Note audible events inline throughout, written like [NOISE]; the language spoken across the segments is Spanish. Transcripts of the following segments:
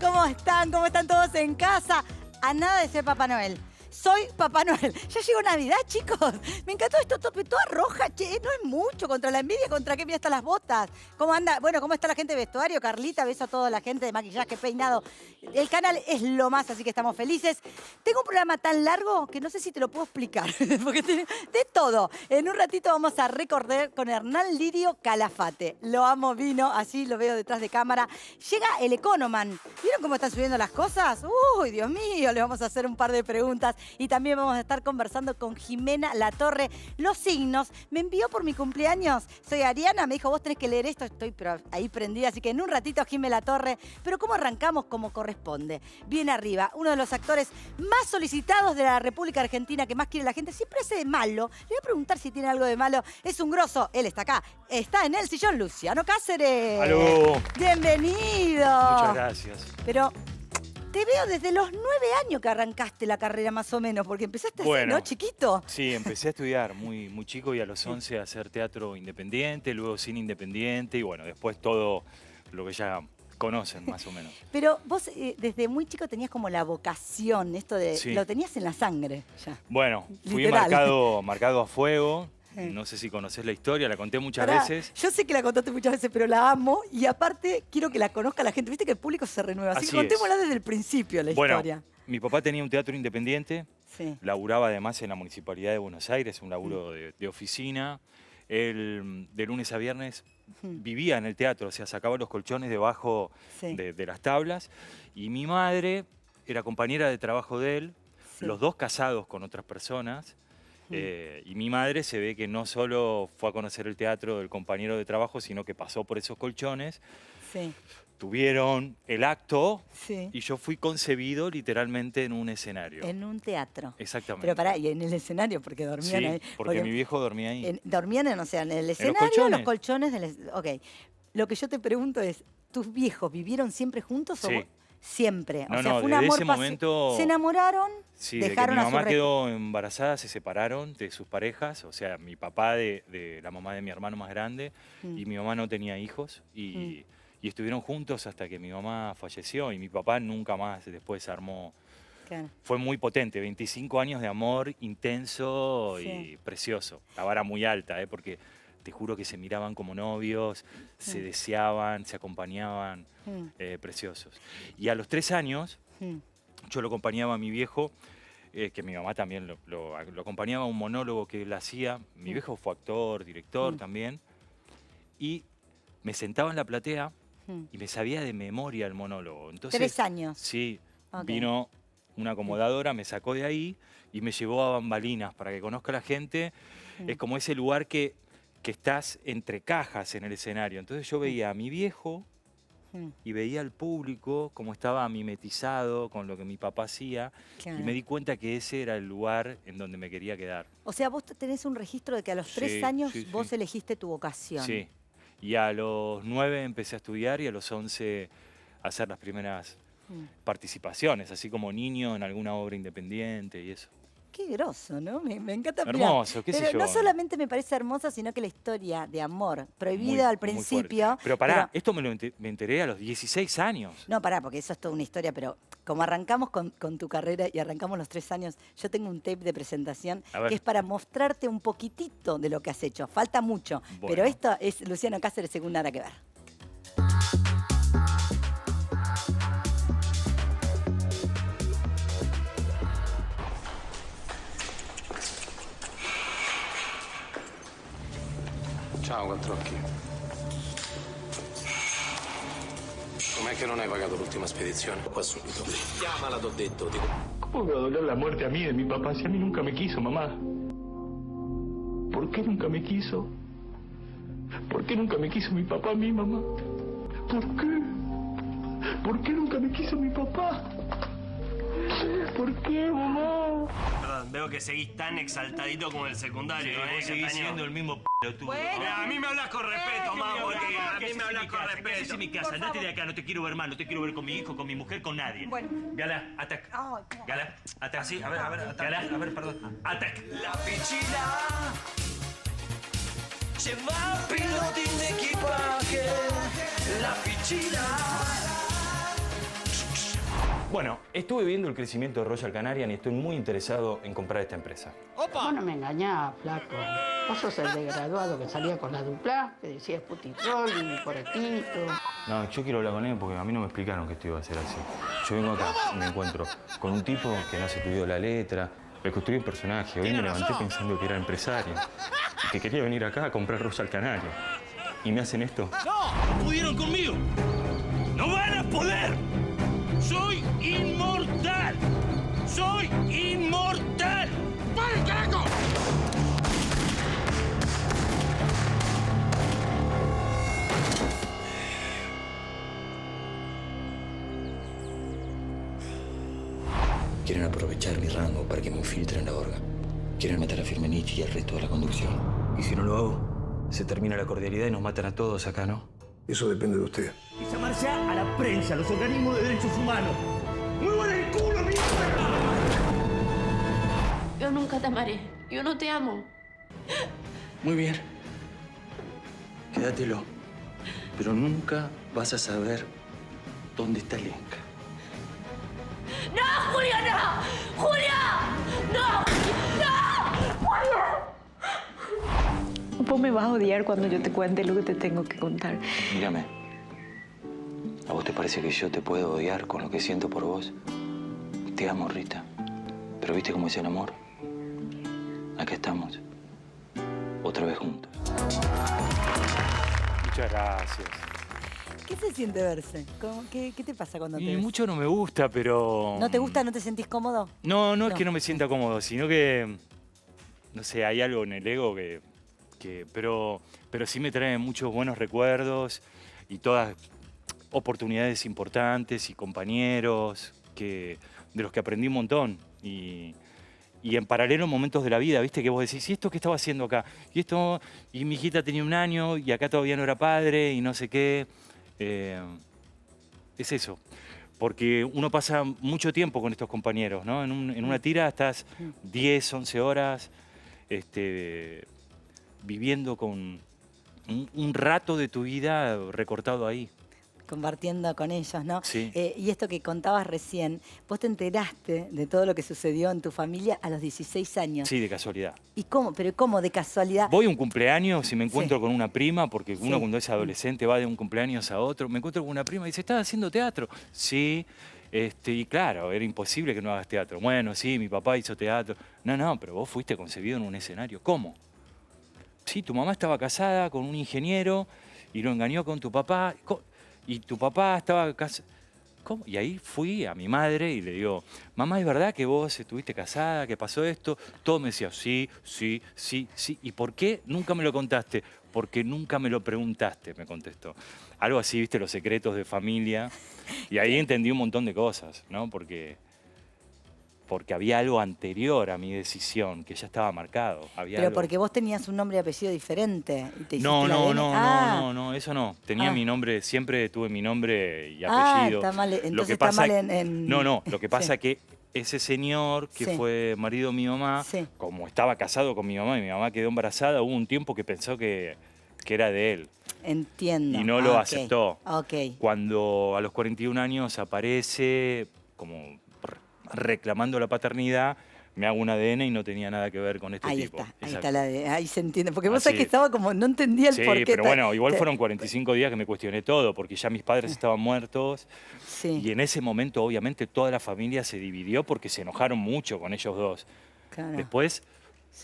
¿cómo están? ¿Cómo están todos en casa? A nada de ser Papá Noel soy Papá Noel. [LAUGHS] Ya llegó Navidad, chicos. Me encantó esto tope, toda roja, che, no es mucho. Contra la envidia, contra qué me están las botas. ¿Cómo anda? Bueno, ¿cómo está la gente de vestuario? Carlita, beso a toda la gente de maquillaje, peinado. El canal es lo más, así que estamos felices. Tengo un programa tan largo que no sé si te lo puedo explicar, [LAUGHS] porque de todo. En un ratito vamos a recorrer con Hernán Lidio Calafate. Lo amo, vino, así lo veo detrás de cámara. Llega el Economan. ¿Vieron cómo están subiendo las cosas? Uy, Dios mío, le vamos a hacer un par de preguntas y también vamos a estar conversando con Jimena Latorre. Los signos me envió por mi cumpleaños. Soy Ariana, me dijo, vos tenés que leer esto, estoy ahí prendida, así que en un ratito Jimena Latorre. Pero ¿cómo arrancamos como corresponde? Bien arriba, uno de los actores más solicitados de la República Argentina, que más quiere la gente, siempre hace de malo. Le voy a preguntar si tiene algo de malo. Es un grosso, él está acá, está en el sillón Luciano Cáceres. ¡Aló! Bienvenido. Muchas gracias. Pero te veo desde los nueve años que arrancaste la carrera más o menos, porque empezaste bueno, ¿no? Chiquito. Sí, empecé a estudiar muy, muy chico y a los once a hacer teatro independiente, luego cine independiente y bueno, después todo lo que ya conocen [LAUGHS] más o menos. Pero vos eh, desde muy chico tenías como la vocación, esto de lo tenías en la sangre ya. Bueno, fui marcado, [LAUGHS] marcado a fuego, no sé si conoces la historia, la conté muchas veces. Yo sé que la contaste muchas veces, pero la amo y aparte quiero que la conozca la gente. Viste que el público se renueva, así, que contémosla desde el principio la historia. Mi papá tenía un teatro independiente, laburaba además en la Municipalidad de Buenos Aires, un laburo mm. de, oficina. Él, de lunes a viernes mm. vivía en el teatro, o sea, sacaba los colchones debajo de las tablas. Y mi madre era compañera de trabajo de él, los dos casados con otras personas Mm. Eh, y mi madre se ve que no solo fue a conocer el teatro del compañero de trabajo, sino que pasó por esos colchones. Tuvieron el acto y yo fui concebido literalmente en un escenario. En un teatro. Exactamente. Pero pará, y en el escenario, porque dormían ahí. Porque, porque, mi viejo dormía ahí. dormían en, o en el escenario, en los colchones. ok. Lo que yo te pregunto es, ¿tus viejos vivieron siempre juntos? O siempre. No, o sea, no, fue ese momento, Se enamoraron, sí, dejaron mi mamá quedó embarazada, se separaron de sus parejas, o sea, mi papá de, la mamá de mi hermano más grande mm. y mi mamá no tenía hijos mm. y, estuvieron juntos hasta que mi mamá falleció y mi papá nunca más después armó. Fue muy potente, 25 años de amor intenso y precioso. La vara muy alta, ¿eh? porque te juro que se miraban como novios, se deseaban, se acompañaban, eh, preciosos. Y a los tres años, yo lo acompañaba a mi viejo, eh, que mi mamá también lo, acompañaba a un monólogo que él hacía. Mi viejo fue actor, director también. Y me sentaba en la platea y me sabía de memoria el monólogo. Entonces, ¿Tres años? Sí. Vino una acomodadora, me sacó de ahí y me llevó a bambalinas para que conozca la gente. Es como ese lugar que que estás entre cajas en el escenario. Entonces yo mm. veía a mi viejo mm. y veía al público como estaba mimetizado con lo que mi papá hacía y me di cuenta que ese era el lugar en donde me quería quedar. O sea, vos tenés un registro de que a los tres años vos elegiste tu vocación. Sí, y a los nueve empecé a estudiar y a los once a hacer las primeras mm. participaciones, así como niño en alguna obra independiente y eso qué groso, ¿no? Me, encanta. Hermoso, qué sé pero no solamente me parece hermoso, sino que la historia de amor, prohibida al principio. pero pará, esto me lo enteré a los 16 años. No, pará, porque eso es toda una historia, pero como arrancamos con, tu carrera y arrancamos los tres años, yo tengo un tape de presentación que es para mostrarte un poquitito de lo que has hecho. Falta mucho, pero esto es Luciano Cáceres según Nada Que Ver. Ciao Quattrocchi. Com'è che non hai pagato l'ultima spedizione? Qua subito. Chiamala, t'ho detto. Dico. ¿Cómo me va e a doler la muerte a mí de mi papá si a mí nunca me quiso, mamá? ¿Por qué nunca me quiso? ¿Por qué nunca me quiso mi papá a mí, mamá? ¿Por qué? ¿Por qué nunca me quiso mi papá? ¿Por qué, mamá? Perdón, veo que seguís tan exaltadito como el secundario. Sí, ¿eh? seguís siendo el mismo p***, a mí me hablas con eh, respeto, mamá, eh, a mí me hablas con respeto. es mi casa, andate de acá, no te quiero ver mal, no te quiero ver con mi hijo, con mi mujer, con nadie. Bueno. Gala, ataca. Gala, ataca. Así, a ver, a ver, ataca. a ver, perdón. Ataca. La pichila lleva pilotín de equipaje. La pichila. Bueno, estuve viendo el crecimiento de Royal Canarian y estoy muy interesado en comprar esta empresa. ¡Opa! no me engañás, flaco. Vos sos el de graduado que salía con la dupla, que decías putitrol y aquí. No, yo quiero hablar con él porque a mí no me explicaron que esto iba a ser así. Yo vengo acá y me encuentro con un tipo que no se estudiado la letra, que construí un personaje. Hoy me levanté pensando que era empresario, y que quería venir acá a comprar Royal Canario. ¿Y me hacen esto? ¡No! ¡Pudieron conmigo! ¡No van a poder! inmortal. Soy inmortal. Vaya carajo! Quieren aprovechar mi rango para que me infiltren la orga. Quieren matar a Firmenich y al resto de la conducción. ¿Y si no lo hago? Se termina la cordialidad y nos matan a todos acá, ¿no? Eso depende de usted. Y llamarse a la prensa, a los organismos de derechos humanos. nunca te amaré. Yo no te amo. Muy bien. Quédatelo. Pero nunca vas a saber dónde está Lenka. ¡No, Julio, no! ¡Julio! ¡No! ¡No! ¡Julio! Vos me vas a odiar cuando yo te cuente lo que te tengo que contar. Mírame. ¿A vos te parece que yo te puedo odiar con lo que siento por vos? Te amo, Rita. Pero ¿viste cómo es el amor? Aquí estamos. Otra vez juntos. Muchas gracias. ¿Qué se siente verse? Qué, te pasa cuando te ves? Mucho no me gusta, pero... ¿No te gusta? ¿No te sentís cómodo? No, no, es que no me sienta cómodo, sino que... No sé, hay algo en el ego que... que pero, pero sí me trae muchos buenos recuerdos y todas oportunidades importantes y compañeros que, de los que aprendí un montón. Y, y en paralelo momentos de la vida, ¿viste? Que vos decís, ¿y esto qué estaba haciendo acá? Y esto, y mi hijita tenía un año y acá todavía no era padre y no sé qué. Eh, es eso. Porque uno pasa mucho tiempo con estos compañeros, ¿no? En, una tira estás 10, 11 horas este, viviendo con un rato de tu vida recortado ahí compartiendo con ellos, ¿no? Sí. Eh, y esto que contabas recién, vos te enteraste de todo lo que sucedió en tu familia a los 16 años. Sí, de casualidad. ¿Y cómo? ¿Pero cómo de casualidad? Voy a un cumpleaños y me encuentro con una prima, porque uno cuando es adolescente va de un cumpleaños a otro, me encuentro con una prima y dice, ¿estás haciendo teatro? Sí. Este, y claro, era imposible que no hagas teatro. Bueno, sí, mi papá hizo teatro. No, no, pero vos fuiste concebido en un escenario. ¿Cómo? Sí, tu mamá estaba casada con un ingeniero y lo engañó con tu papá y tu papá estaba casi... ¿Cómo? Y ahí fui a mi madre y le digo, mamá, ¿es verdad que vos estuviste casada, ¿Qué pasó esto? Todo me decía, sí, sí, sí, sí. ¿Y por qué nunca me lo contaste? Porque nunca me lo preguntaste, me contestó. Algo así, viste, los secretos de familia. Y ahí entendí un montón de cosas, ¿no? Porque porque había algo anterior a mi decisión que ya estaba marcado. Pero porque vos tenías un nombre y apellido diferente. no, no, no, ah. no, no, no, eso no. Tenía ah. mi nombre, siempre tuve mi nombre y ah, apellido. Ah, está mal, entonces está mal en, No, no, lo que [LAUGHS] pasa es que ese señor que fue marido de mi mamá, como estaba casado con mi mamá y mi mamá quedó embarazada, hubo un tiempo que pensó que, era de él. Entiendo. Y no lo aceptó. Okay. Cuando a los 41 años aparece como reclamando la paternidad, me hago un ADN y no tenía nada que ver con este ahí tipo. Está, ahí está, la ahí se entiende. Porque vos sabés que estaba como, no entendía el porqué. Sí, pero bueno, igual fueron 45 días que me cuestioné todo, porque ya mis padres estaban muertos. Y en ese momento, obviamente, toda la familia se dividió porque se enojaron mucho con ellos dos. Después,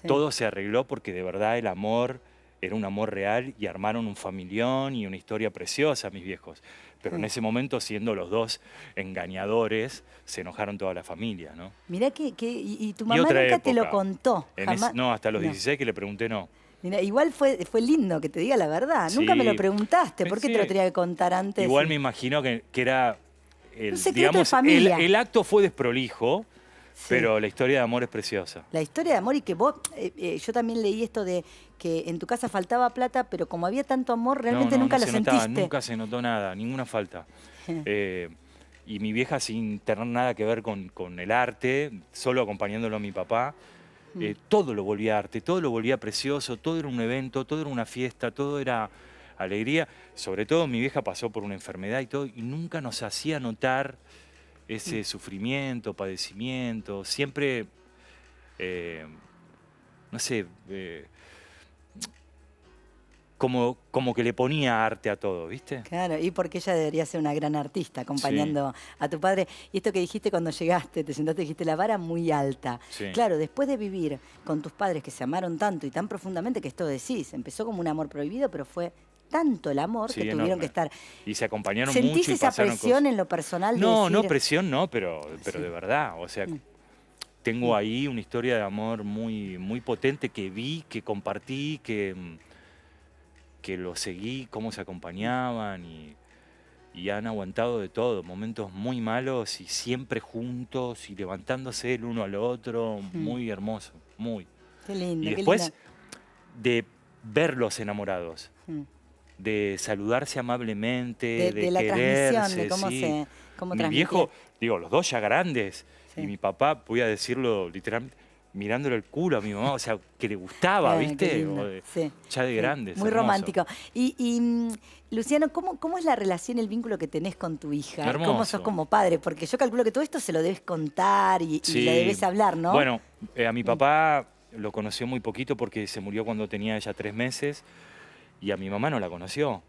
todo se arregló porque de verdad el amor era un amor real y armaron un familión y una historia preciosa mis viejos. Pero en mm. ese momento, siendo los dos engañadores, se enojaron toda la familia, ¿no? Mirá que... y, tu mamá nunca te lo contó. no, hasta los 16 que le pregunté no. igual fue, fue lindo que te diga la verdad. Nunca me lo preguntaste. ¿Por qué te lo tenía que contar antes? Igual me imagino que, era... El, un secreto El, el acto fue desprolijo, pero la historia de amor es preciosa. La historia de amor y que vos, eh, eh, yo también leí esto de que en tu casa faltaba plata, pero como había tanto amor, realmente nunca se Notaba, nunca se notó nada, ninguna falta. [LAUGHS] Eh, y mi vieja sin tener nada que ver con, el arte, solo acompañándolo a mi papá, hmm. todo lo volvía arte, todo lo volvía precioso, todo era un evento, todo era una fiesta, todo era alegría. Sobre todo mi vieja pasó por una enfermedad y todo, y nunca nos hacía notar ese mm. sufrimiento, padecimiento, siempre, eh, no sé, eh, como, como que le ponía arte a todo, ¿viste? Claro, y porque ella debería ser una gran artista acompañando a tu padre. Y esto que dijiste cuando llegaste, te sentaste y dijiste la vara muy alta. Claro, después de vivir con tus padres que se amaron tanto y tan profundamente que esto decís, empezó como un amor prohibido, pero fue tanto el amor que tuvieron que estar. Y se acompañaron mucho. ¿Sentís esa presión en lo personal? no, no presión, no, pero, pero de verdad. O sea, mm. tengo mm. ahí una historia de amor muy, muy potente que vi, que compartí, que, mm, que lo seguí, cómo se acompañaban y, han aguantado de todo, momentos muy malos y siempre juntos y levantándose el uno al otro, muy hermoso, muy. Qué lindo. Y después de verlos enamorados de saludarse amablemente, de, la quererse, de cómo se Mi viejo, digo, los dos ya grandes, y mi papá, voy a decirlo literalmente, mirándole el culo a mi mamá, o sea, que le gustaba, ¿viste? Ya de grandes. Muy romántico. Y, mm, Luciano, ¿cómo, ¿cómo, es la relación, el vínculo que tenés con tu hija? ¿Cómo sos como padre? Porque yo calculo que todo esto se lo debes contar y, le debes hablar, ¿no? Bueno, eh, a mi mm. papá lo conoció muy poquito porque se murió cuando tenía ella tres meses y a mi mamá no la conoció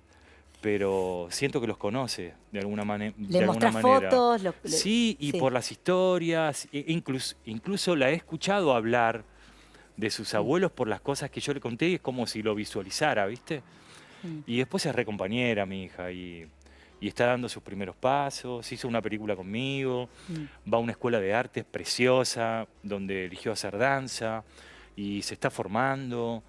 pero siento que los conoce de alguna, manera. Le de manera. fotos. sí, y por las historias, e-, incluso, la he escuchado hablar de sus abuelos por las cosas que yo le conté y es como si lo visualizara, ¿viste? Mm. Y después es recompañera mi hija y, está dando sus primeros pasos, hizo una película conmigo, mm. va a una escuela de artes preciosa donde eligió hacer danza y se está formando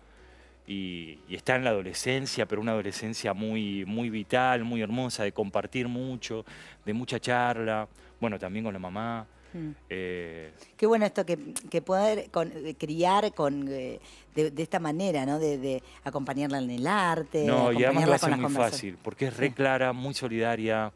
y, está en la adolescencia, pero una adolescencia muy, muy vital, muy hermosa, de compartir mucho, de mucha charla, bueno, también con la mamá. Mm. Eh, Qué bueno esto que, que poder eh, criar con, eh, de, esta manera, ¿no? De, acompañarla en el arte. No, y además lo muy fácil, porque es re clara, muy solidaria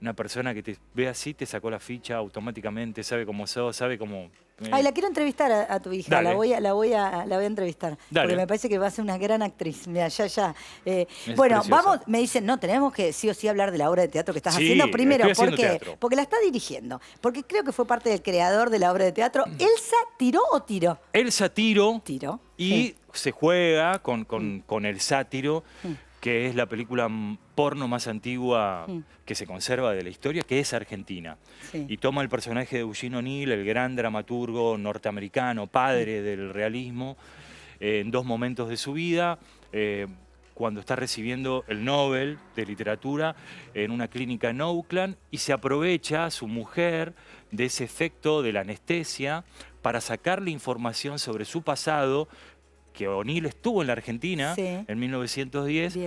una persona que te ve así te sacó la ficha automáticamente, sabe cómo sos, sabe cómo... Eh. Ay, la quiero entrevistar a, tu hija, la voy a, la voy a, la voy a entrevistar. Porque me parece que va a ser una gran actriz. Mira, ya, ya. Eh, bueno, vamos, me dicen, no, tenemos que sí o sí hablar de la obra de teatro que estás haciendo primero, porque, porque la está dirigiendo. Porque creo que fue parte del creador de la obra de teatro. Mm. ¿Elsa tiró o tiró? Elsa tiró. tiro Y se juega con, con, mm. con el sátiro. Mm que es la película porno más antigua que se conserva de la historia, que es Argentina. Y toma el personaje de Eugene O'Neill, el gran dramaturgo norteamericano, padre del realismo, eh, en dos momentos de su vida, eh, cuando está recibiendo el Nobel de Literatura en una clínica en Oakland, y se aprovecha su mujer de ese efecto de la anestesia para sacarle información sobre su pasado que O'Neill estuvo en la Argentina en 1910.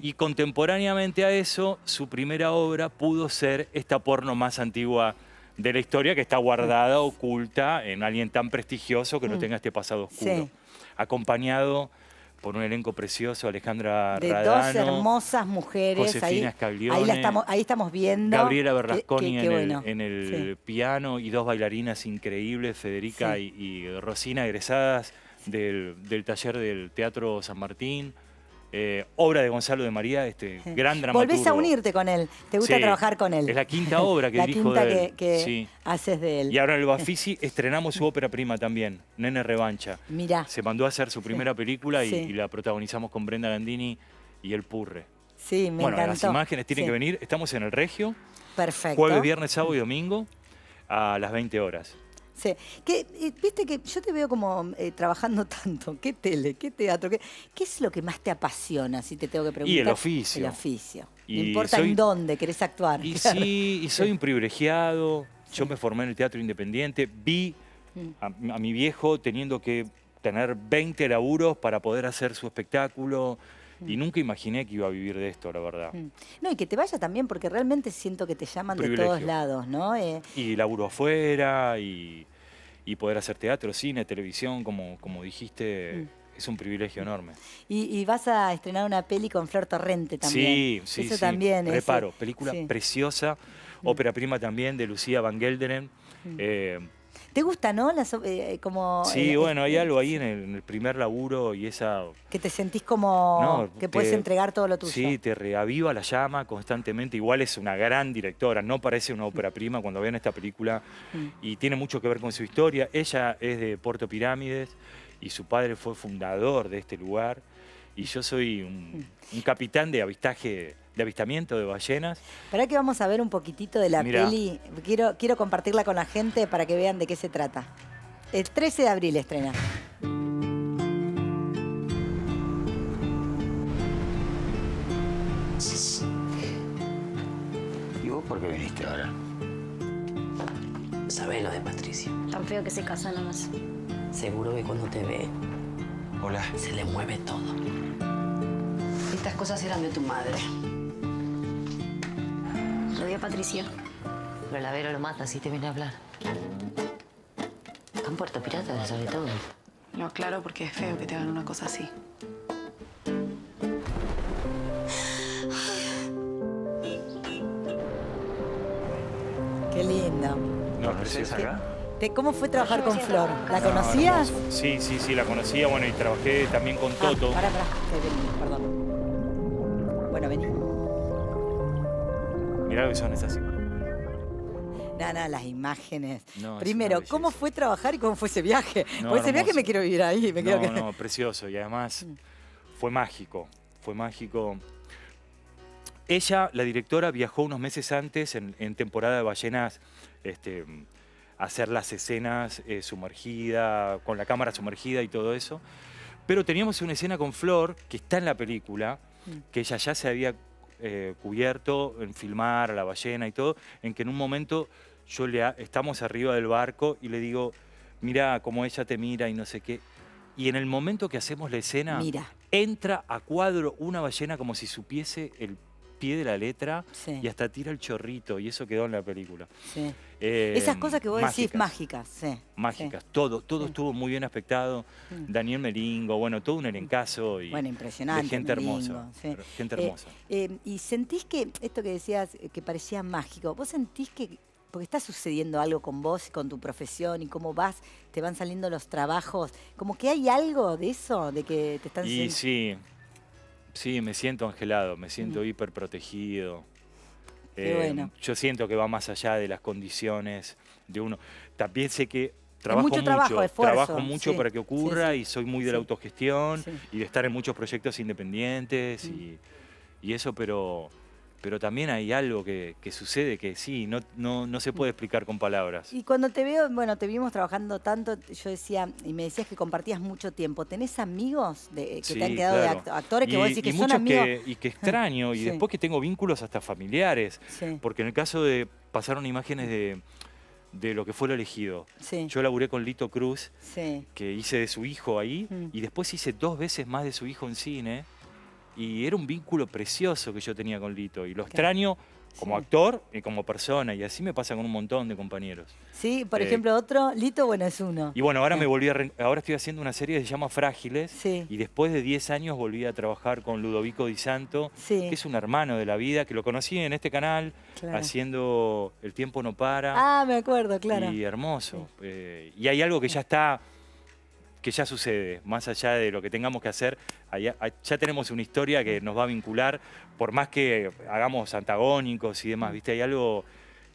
Y contemporáneamente a eso, su primera obra pudo ser esta porno más antigua de la historia que está guardada, ah. oculta, en alguien tan prestigioso que no mm. tenga este pasado oscuro. Acompañado por un elenco precioso, Alejandra Radano. dos hermosas mujeres. Josefina ahí, ahí, estamos, viendo. Gabriela Berrasconi en el, piano y dos bailarinas increíbles, Federica y, y, Rosina, egresadas del, taller del Teatro San Martín. Eh, obra de Gonzalo de María, este gran dramaturgo. Volvés a unirte con él, te gusta trabajar con él. Es la quinta obra [LAUGHS] que dijo dirijo que, que haces de él. Y ahora en el [LAUGHS] Bafisi estrenamos su ópera prima también, Nene Revancha. Mirá. Se mandó a hacer su primera película y, la protagonizamos con Brenda Gandini y El Purre. Sí, me bueno, las imágenes tienen que venir. Estamos en el Regio. Perfecto. Jueves, viernes, sábado y domingo a las 20 horas. Sí. Que, Viste que yo te veo como eh, trabajando [LAUGHS] tanto. ¿Qué tele? ¿Qué teatro? Qué, ¿Qué es lo que más te apasiona, si te tengo que preguntar? Y el oficio. El oficio. no importa en dónde querés actuar. Y sí, y [LAUGHS] soy un privilegiado. Yo me formé en el teatro independiente. Vi mm. a, a mi viejo teniendo que tener 20 laburos para poder hacer su espectáculo. Y nunca imaginé que iba a vivir de esto, la verdad. No, y que te vaya también, porque realmente siento que te llaman de todos lados, ¿no? Eh, y laburo afuera, y, poder hacer teatro, cine, televisión, como, como dijiste... Mm. Es un privilegio enorme. Y, vas a estrenar una peli con Flor Torrente también. Sí, sí, Eso sí. también Reparo, película preciosa, mm. ópera prima también de Lucía Van Gelderen. Mm. Eh, ¿Te gusta, no? Eh, como, sí, bueno, hay algo ahí en el, primer laburo y esa... Que te sentís como que puedes entregar todo lo tuyo. Sí, te reaviva la llama constantemente. Igual es una gran directora, no parece una ópera prima cuando vean esta película mm. y tiene mucho que ver con su historia. Ella es de Puerto Pirámides y su padre fue fundador de este lugar y yo soy un, mm. un capitán de avistaje de avistamiento de ballenas. Para que vamos a ver un poquitito de la peli. Quiero, quiero compartirla con la gente para que vean de qué se trata. El 13 de abril estrena. ¿Y vos por qué viniste ahora? Sabés lo de Patricia. Tan feo que se casa nomás. Seguro que cuando te ve... Hola. Se le mueve todo. Estas cosas eran de tu madre. Patricia. Pero la Vero lo mata así te viene a hablar. ¿Están Puerto Pirata, sobre todo. No, claro, porque es feo que te hagan una cosa así. Qué linda. ¿No preciosa acá? ¿Cómo fue trabajar con Flor? ¿La conocías? sí, sí, sí, la conocía. Bueno, y trabajé también con ah, Toto. para, para, pará, perdón. son Nada, las imágenes. Primero, ¿cómo fue trabajar y cómo fue ese viaje? pues ese viaje me quiero vivir ahí. Me no, no, precioso. Y además mm. fue mágico. Fue mágico. Ella, la directora, viajó unos meses antes en, temporada de ballenas este, hacer las escenas eh, sumergida, con la cámara sumergida y todo eso. Pero teníamos una escena con Flor, que está en la película, mm. que ella ya se había eh, cubierto, en filmar a la ballena y todo, en que en un momento yo le estamos arriba del barco y le digo, mira cómo ella te mira y no sé qué. Y en el momento que hacemos la escena, entra a cuadro una ballena como si supiese el pie de la letra y hasta tira el chorrito y eso quedó en la película. Eh, Esas cosas que vos decís mágicas, Mágicas, todo, todo estuvo muy bien aspectado. Mm. Daniel Meringo, bueno, todo un elencazo y bueno, impresionante, gente hermosa. Gente hermosa. Eh, eh, y sentís que esto que decías que parecía mágico, vos sentís que porque está sucediendo algo con vos y con tu profesión y cómo vas, te van saliendo los trabajos, como que hay algo de eso, de que te están... sí sí, Sí, me siento angelado, me siento hiperprotegido. Eh, yo siento que va más allá de las condiciones de uno. También sé que trabajo mucho, trabajo, mucho para que ocurra y soy muy de la autogestión y de estar en muchos proyectos independientes y eso, pero pero también hay algo que, sucede que sí, no, no, se puede explicar con palabras. Y cuando te veo, bueno, te vimos trabajando tanto, yo decía, y me decías que compartías mucho tiempo, ¿tenés amigos de, que te han quedado de actores que vos decís que son amigos? Que, y que extraño, y [LAUGHS] después que tengo vínculos hasta familiares, porque en el caso de, pasaron imágenes de, lo que fue lo elegido. Yo laburé con Lito Cruz, que hice de su hijo ahí, mm. y después hice dos veces más de su hijo en cine. Y era un vínculo precioso que yo tenía con Lito. Y lo extraño como actor y como persona. Y así me pasa con un montón de compañeros. Sí, por eh, ejemplo, otro, Lito, bueno, es uno. Y bueno, ahora me volví ahora estoy haciendo una serie que se llama Frágiles. Sí. Y después de 10 años volví a trabajar con Ludovico Di Santo, que es un hermano de la vida, que lo conocí en este canal, haciendo El tiempo no para. Ah, me acuerdo, claro. Y hermoso. Eh, y hay algo que ya está que ya sucede, más allá de lo que tengamos que hacer, ah, ya tenemos una historia que nos va a vincular, por más que hagamos antagónicos y demás, ¿viste? Hay algo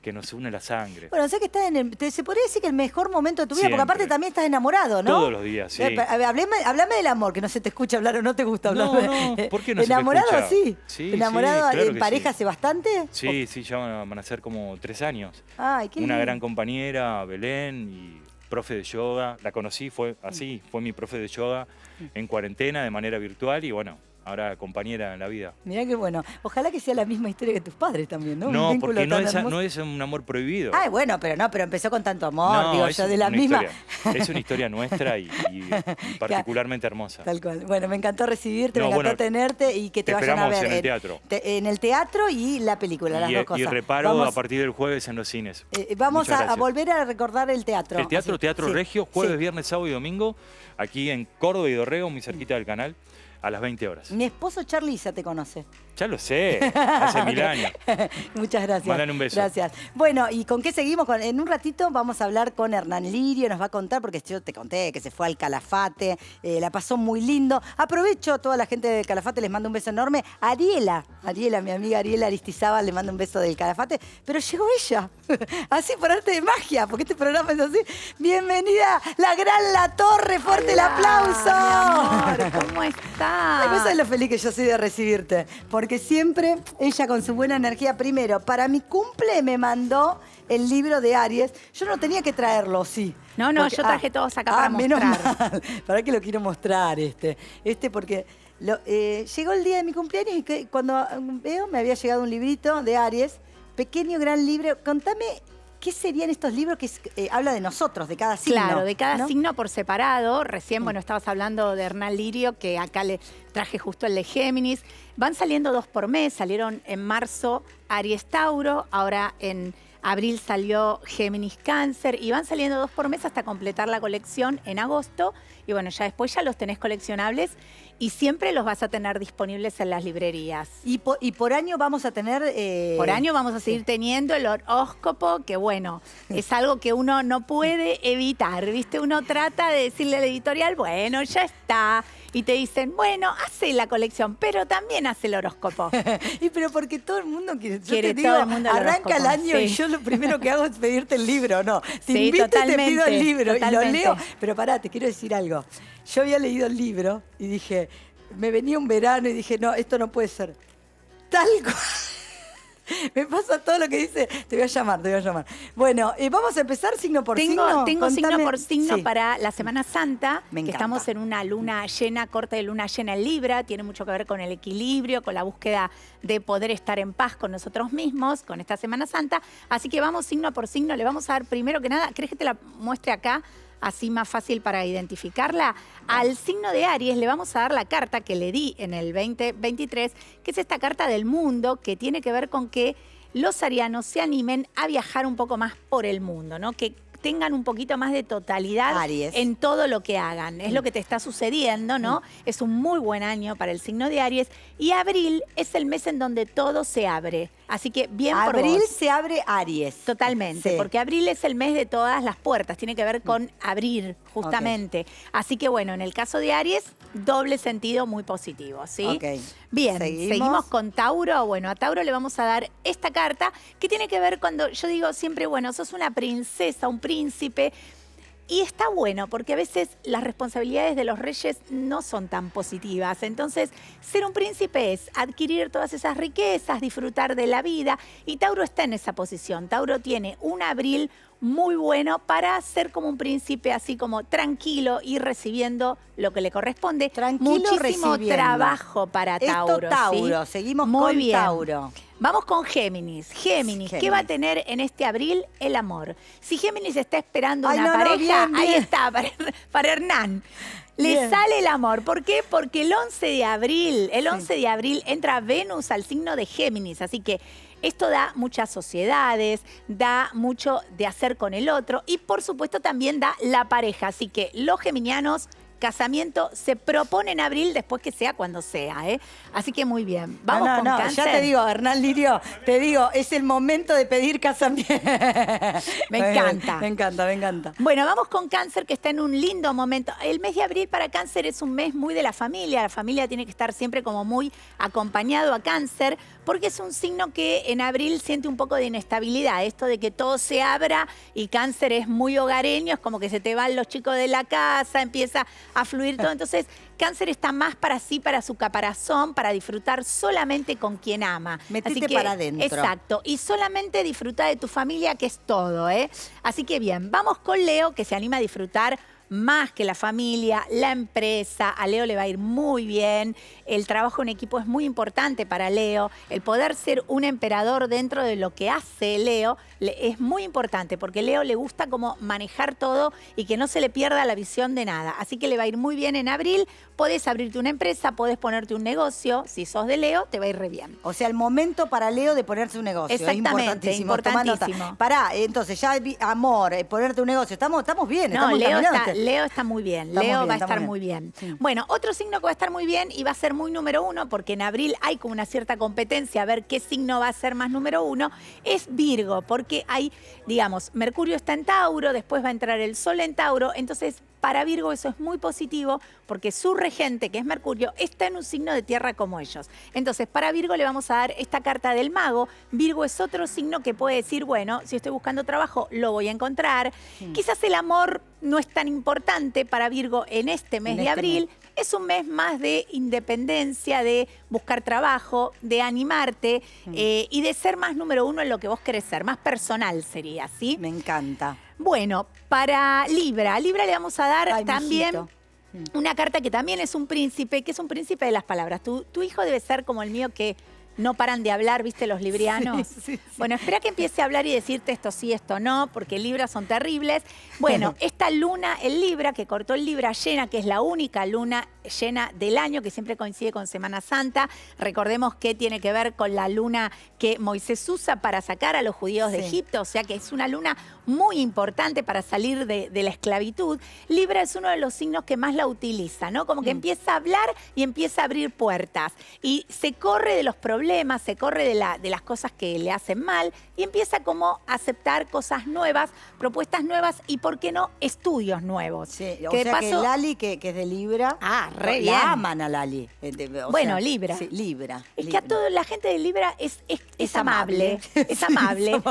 que nos une la sangre. Bueno, sé que estás en se podría decir que el mejor momento de tu vida, porque aparte también estás enamorado, ¿no? Todos los días, sí. Eh, hablame, del amor, que no se te escucha hablar o no te gusta hablar. No, no, [LAUGHS] ¿por qué no ¿Enamorado, se sí. sí? ¿Enamorado sí, en pareja hace bastante? Sí, sí, ya van a ser como tres años. Ay, Una gran compañera, Belén, y profe de yoga, la conocí, fue así, fue mi profe de yoga en cuarentena de manera virtual y bueno, ahora compañera en la vida. Mirá qué bueno. Ojalá que sea la misma historia que tus padres también, ¿no? No, porque no es, un amor prohibido. Ay, ah, bueno, pero no, pero empezó con tanto amor, digo yo, de la misma. es una historia nuestra y, [LAUGHS] particularmente hermosa. Tal cual. Bueno, me encantó recibirte, me encantó tenerte y que te, vas vayan a ver. en el teatro. en el teatro y la película, las dos cosas. Y reparo a partir del jueves en los cines. Eh, eh, vamos a, volver a recordar el teatro. El teatro, Teatro Regio, jueves, viernes, sábado y domingo, aquí en Córdoba y Dorrego, muy cerquita del canal a las 20 horas. Mi esposo ya te conoce. Ya lo sé, hace [LAUGHS] mil años. [LAUGHS] Muchas gracias. Mandan un beso. Gracias. Bueno, ¿y con qué seguimos? En un ratito vamos a hablar con Hernán Lirio, nos va a contar, porque yo te conté que se fue al Calafate, eh, la pasó muy lindo. Aprovecho a toda la gente del Calafate, les mando un beso enorme. Ariela, Ariela, mi amiga Ariela Aristizábal, le mando un beso del Calafate, pero llegó ella, [LAUGHS] así por arte de magia, porque este programa es así. Bienvenida, la gran La Torre, fuerte el aplauso. Mi amor, ¿cómo estás? ¿Cómo sabes lo feliz que yo soy de recibirte porque siempre ella con su buena energía, primero, para mi cumple me mandó el libro de Aries. Yo no tenía que traerlo, sí. No, no, yo traje ah, todos acá ah, para menos [LAUGHS] para que lo quiero mostrar este. Este porque eh, llegó el día de mi cumpleaños y cuando eh, veo me había llegado un librito de Aries, pequeño gran libro. Contame ¿qué serían estos libros que eh, habla de nosotros, de cada signo? Claro, de cada signo por separado. Recién, bueno, estabas hablando de Hernán Lirio, que acá le traje justo el de Géminis. Van saliendo dos por mes, salieron en marzo Aries Tauro, ahora en Abril salió Géminis Cáncer y van saliendo dos por mes hasta completar la colección en agosto. Y bueno, ya después ya los tenés coleccionables y siempre los vas a tener disponibles en las librerías. Y por, año vamos a tener... Eh, por año vamos a seguir teniendo el horóscopo, que bueno, es algo que uno no puede evitar, ¿viste? Uno trata de decirle al la editorial, bueno, ya está y te dicen, bueno, hace la colección, pero también hace el horóscopo. [LAUGHS] y pero porque todo el mundo quiere, yo te digo, arranca el año y yo lo primero que hago es pedirte el libro, no. [LAUGHS] Te invito y te pido el libro y lo leo. Pero pará, te quiero decir algo. Yo había leído el libro y dije, me venía un verano y dije, no, esto no puede ser. Tal cual. [LAUGHS] Me pasa todo lo que dice. Te voy a llamar, te voy a llamar. Bueno, ¿y eh, vamos a empezar signo por signo. Tengo signo por signo para la Semana Santa. que estamos en una luna llena, corte de luna llena en Libra. Tiene mucho que ver con el equilibrio, con la búsqueda de poder estar en paz con nosotros mismos, con esta Semana Santa. Así que vamos signo por signo. Le vamos a dar primero que nada, ¿crees que te la muestre acá? así más fácil para identificarla. Al signo de Aries le vamos a dar la carta que le di en el 2023, que es esta carta del mundo que tiene que ver con que los arianos se animen a viajar un poco más por el mundo, ¿no? Que tengan un poquito más de totalidad en todo lo que hagan. Es lo que te está sucediendo, ¿no? Mm. Es un muy buen año para el signo de Aries. Y abril es el mes en donde todo se abre. Así que bien abril Abril se abre Aries. Totalmente, porque abril es el mes de todas las puertas. Tiene que ver con mm. abrir, justamente. Así que bueno, en el caso de Aries, doble sentido muy positivo, ¿sí? Bien, ¿Seguimos? ¿Seguimos? con Tauro. Bueno, a Tauro le vamos a dar esta carta que tiene que ver cuando yo digo siempre, bueno, sos una princesa, un príncipe. Y está bueno, porque a veces las responsabilidades de los reyes no son tan positivas. Entonces, ser un príncipe es adquirir todas esas riquezas, disfrutar de la vida. Y Tauro está en esa posición. Tauro tiene un abril muy bueno para ser como un príncipe así como tranquilo y recibiendo lo que le corresponde. Tranquilo Muchísimo trabajo para Tauro. Tauro, seguimos muy con Tauro. Vamos con Géminis. Géminis, ¿qué va a tener en este abril el amor? Si Géminis está esperando una pareja, ahí está, para, Hernán. Le sale el amor. ¿Por qué? Porque el 11 de abril, el 11 de abril entra Venus al signo de Géminis. Así que esto da muchas sociedades, da mucho de hacer con el otro y por supuesto también da la pareja. Así que los geminianos casamiento se propone en abril, después que sea cuando sea, ¿eh? Así que muy bien. Vamos con cáncer. Ya te digo, Hernán Lirio, te digo, es el momento de pedir casamiento. [LAUGHS] me encanta. Me encanta, me encanta. Bueno, vamos con cáncer que está en un lindo momento. El mes de abril para cáncer es un mes muy de la familia. La familia tiene que estar siempre como muy acompañado a cáncer porque es un signo que en abril siente un poco de inestabilidad. Esto de que todo se abra y cáncer es muy hogareño, es como que se te van los chicos de la casa, empieza a fluir todo. [LAUGHS] Entonces, cáncer está más para sí, para su caparazón, para disfrutar solamente con quien ama. Metiste para adentro. Exacto. Y solamente disfruta de tu familia, que es todo, ¿eh? Así que bien, vamos con Leo, que se anima a disfrutar más que la familia, la empresa. A Leo le va a ir muy bien el trabajo en equipo es muy importante para Leo, el poder ser un emperador dentro de lo que hace Leo es muy importante porque Leo le gusta como manejar todo y que no se le pierda la visión de nada. Así que le va a ir muy bien en abril, podés abrirte una empresa, podés ponerte un negocio, si sos de Leo te va a ir re bien. O sea, el momento para Leo de ponerse un negocio. Exactamente, es importantísimo. importantísimo. Pará, entonces ya amor, eh, ponerte un negocio, estamos, estamos bien. No, Leo, está, Leo está, muy bien, Leo va a estar muy bien. Bueno, otro signo que va a estar muy bien y va a ser muy número uno, porque en abril hay como una cierta competencia a ver qué signo va a ser más número uno, es Virgo, porque hay, digamos, Mercurio está en Tauro, después va a entrar el Sol en Tauro, entonces para Virgo eso es muy positivo porque su regente, que es Mercurio, está en un signo de tierra como ellos. Entonces, para Virgo le vamos a dar esta carta del mago. Virgo es otro signo que puede decir, bueno, si estoy buscando trabajo, lo voy a encontrar. Mm. Quizás el amor no es tan importante para Virgo en este mes de este abril. Es un mes más de independencia, de buscar trabajo, de animarte mm. eh, y de ser más número uno en lo que vos querés ser, más personal sería, ¿sí? Me encanta. Bueno, para Libra, a Libra le vamos a dar también... Mm. Una carta que también es un príncipe, que es un príncipe de las palabras. tu hijo debe ser como el mío que no paran de hablar, ¿viste los librianos? Bueno, espera que empiece a hablar y decirte esto sí, esto no, porque Libra son terribles. Bueno, esta luna, el Libra, que cortó el Libra llena, que es la única luna llena del año, que siempre coincide con Semana Santa. Recordemos que tiene que ver con la luna que Moisés usa para sacar a los judíos de Egipto, o sea que es una luna muy importante para salir de, la esclavitud. Libra es uno de los signos que más la utiliza, ¿no? Como que mm. empieza a hablar y empieza a abrir puertas. Y se corre de los problemas se corre de, las cosas que le hacen mal y empieza como a aceptar cosas nuevas, propuestas nuevas y, ¿por qué no, estudios nuevos? Sí, o sea que Lali, que, es de Libra, ah, re Le aman a Lali. Eh, bueno, Libra. Sí, Libra. Es que a toda la gente de Libra es, es, [LAUGHS] amable. Es amable.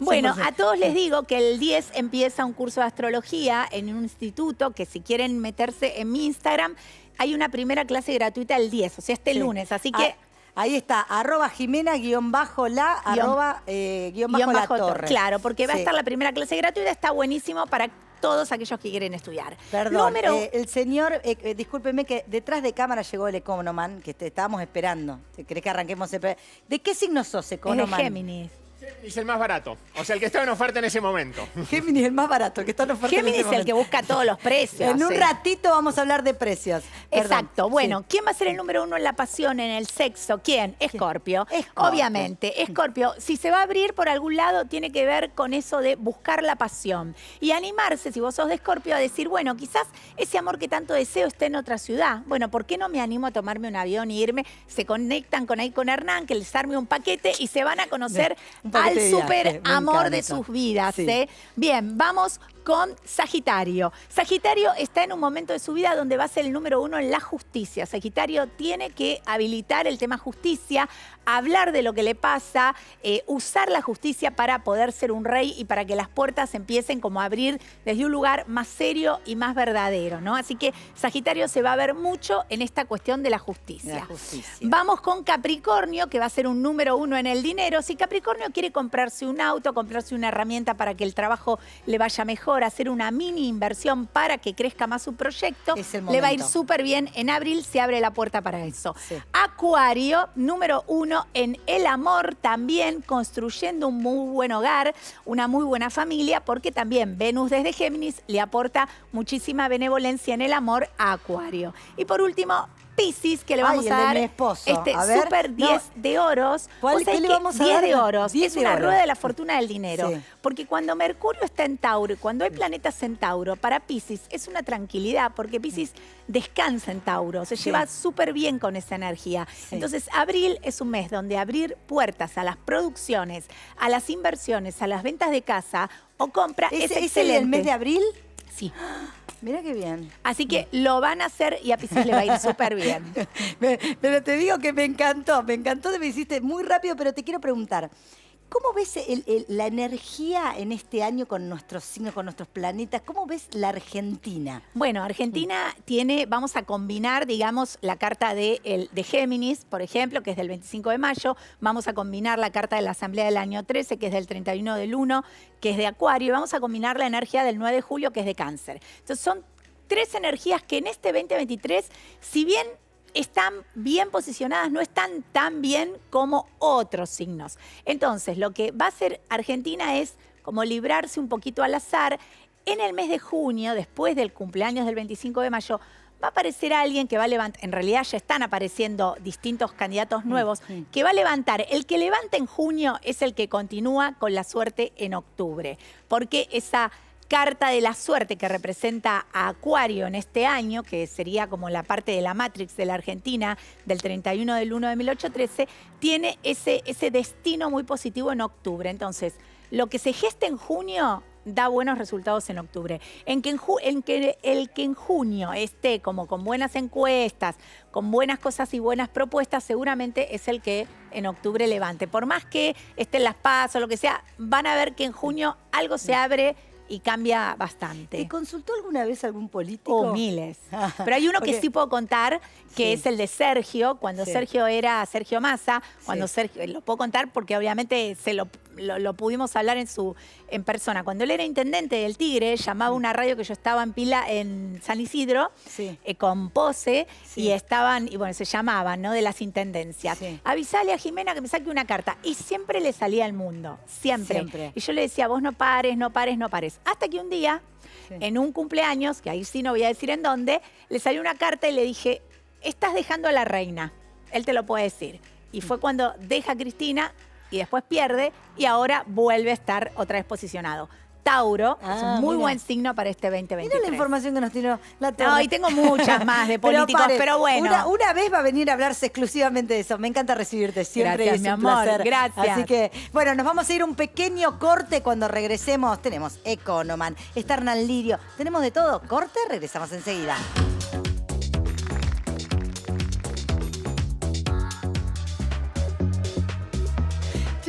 Bueno, a pues, todos les digo que el 10 empieza un curso de astrología en un instituto que si quieren meterse en mi Instagram, hay una primera clase gratuita el 10, o sea, este lunes. Así ah, que Ahí está, arroba Jimena guión bajo la, arroba eh, la torre. Claro, porque va a estar la primera clase gratuita, está buenísimo para todos aquellos que quieren estudiar. Perdón, eh, el señor, eh, discúlpeme que detrás de cámara llegó el Economan, que te estábamos esperando. ¿Crees que arranquemos? ¿De qué signo sos, Economan? Géminis. Géminis el más barato. O sea, el que estaba en oferta en ese momento. Géminis el más barato, el que está en oferta en ese es el que busca todos los precios. en un ratito vamos a hablar de precios. Exacto. Bueno, ¿quién va a ser el número uno en la pasión, en el sexo? ¿Quién? Escorpio. Obviamente. Escorpio, si se va a abrir por algún lado, tiene que ver con eso de buscar la pasión. Y animarse, si vos sos de Escorpio, a decir, bueno, quizás ese amor que tanto deseo esté en otra ciudad. Bueno, ¿por qué no me animo a tomarme un avión y irme? Se conectan con ahí con Hernán, que les arme un paquete y se van a conocer al super eh, amor de sus vidas. Eh. Bien, vamos con Sagitario. Sagitario está en un momento de su vida donde va a ser el número uno en la justicia. Sagitario tiene que habilitar el tema justicia, hablar de lo que le pasa, eh, usar la justicia para poder ser un rey y para que las puertas empiecen como a abrir desde un lugar más serio y más verdadero, ¿no? Así que Sagitario se va a ver mucho en esta cuestión de La justicia. Vamos con Capricornio, que va a ser un número uno en el dinero. Si Capricornio quiere comprarse un auto, comprarse una herramienta para que el trabajo le vaya mejor, hacer una mini inversión para que crezca más su proyecto, le va a ir súper bien. En abril se abre la puerta para eso. Acuario, número uno en el amor, también construyendo un muy buen hogar, una muy buena familia, porque también Venus desde Géminis le aporta muchísima benevolencia en el amor a Acuario. Y por último, Pisis, que le vamos a dar este super 10 de oros. le vamos a 10 de oros. es una rueda de la fortuna del dinero. Porque cuando Mercurio está en Tauro cuando hay planetas en Tauro, para Pisis es una tranquilidad porque Pisis descansa en Tauro, se lleva súper bien con esa energía. Entonces, abril es un mes donde abrir puertas a las producciones, a las inversiones, a las ventas de casa o compra es, excelente. ¿Es el mes de abril? Sí. ¡Ah! Mira qué bien. Así que lo van a hacer y a Pisces le va a ir súper bien. [LAUGHS] pero te digo que me encantó, me encantó, de me hiciste muy rápido, pero te quiero preguntar. ¿Cómo ves la energía en este año con nuestros signos, con nuestros planetas? ¿Cómo ves la Argentina? Bueno, Argentina tiene, vamos a combinar, digamos, la carta de, de Géminis, por ejemplo, que es del 25 de mayo, vamos a combinar la carta de la Asamblea del año 13, que es del 31 del 1, que es de Acuario, y vamos a combinar la energía del 9 de julio, que es de Cáncer. Entonces son tres energías que en este 2023, si bien están bien posicionadas, no están tan bien como otros signos. Entonces, lo que va a hacer Argentina es como librarse un poquito al azar. En el mes de junio, después del cumpleaños del 25 de mayo, va a aparecer alguien que va a levantar, en realidad ya están apareciendo distintos candidatos mm, nuevos, que va a levantar. El que levanta en junio es el que continúa con la suerte en octubre, porque esa carta de la suerte que representa a Acuario en este año, que sería como la parte de la Matrix de la Argentina del 31 del 1 de 1813, tiene ese, destino muy positivo en octubre. Entonces, lo que se gesta en junio da buenos resultados en octubre. En que que el que en junio esté como con buenas encuestas, con buenas cosas y buenas propuestas, seguramente es el que en octubre levante. Por más que estén las paz o lo que sea, van a ver que en junio algo se abre y cambia bastante. ¿Te consultó alguna vez algún político? Oh, miles. [LAUGHS] Ah, Pero hay uno que sí puedo contar, que es el de Sergio, cuando Sergio era Sergio Massa, cuando Sergio, eh, lo puedo contar porque obviamente se lo lo, pudimos hablar en su en persona. Cuando él era intendente del Tigre, llamaba una radio que yo estaba en pila en San Isidro, eh, con pose, y estaban, y bueno, se llamaban, ¿no? De las intendencias. Avisale a Jimena que me saque una carta. Y siempre le salía al mundo, siempre. siempre. Y yo le decía, vos no pares, no pares, no pares. Hasta que un día, en un cumpleaños, que ahí sí no voy a decir en dónde, le salió una carta y le dije, estás dejando a la reina. Él te lo puede decir. Y fue mm. cuando deja a Cristina y después pierde y ahora vuelve a estar otra vez posicionado. Tauro, es un ah, muy buen signo para este 2023. Mira la información que nos tiró la No, y tengo muchas [LAUGHS] más de políticos, pero, bueno. Una, vez va a venir a hablarse exclusivamente de eso. Me encanta recibirte siempre. Gracias, mi amor. Gracias. Así que, bueno, nos vamos a ir un pequeño corte cuando regresemos. Tenemos Economan, Esternal Lirio, tenemos de todo. Corte, regresamos enseguida.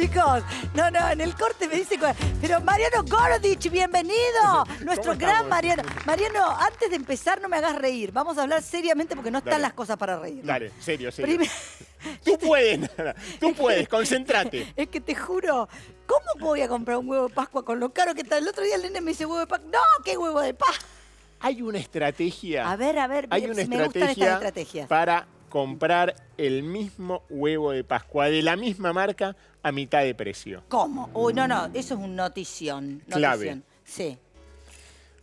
chicos. No, no, en el corte me dice... Pero Mariano Gordich, bienvenido. [LAUGHS] Nuestro gran Mariano. Mariano, antes de empezar, no me hagas reír. Vamos a hablar seriamente porque no están las cosas para reír. Dale, serio, serio. [LAUGHS] Tú puedes, nada, Tú puedes, [LAUGHS] concéntrate. Es que te juro, ¿cómo voy a comprar un huevo de Pascua con lo caro que está? El otro día el nene me dice huevo de Pascua. ¡No, qué huevo de Pascua! Hay una estrategia. A ver, a ver, hay una estrategia me gustan Para comprar el mismo huevo de Pascua de la misma marca a mitad de precio. ¿Cómo? Uy, no, no, eso es un notición. notición. Clave. Sí.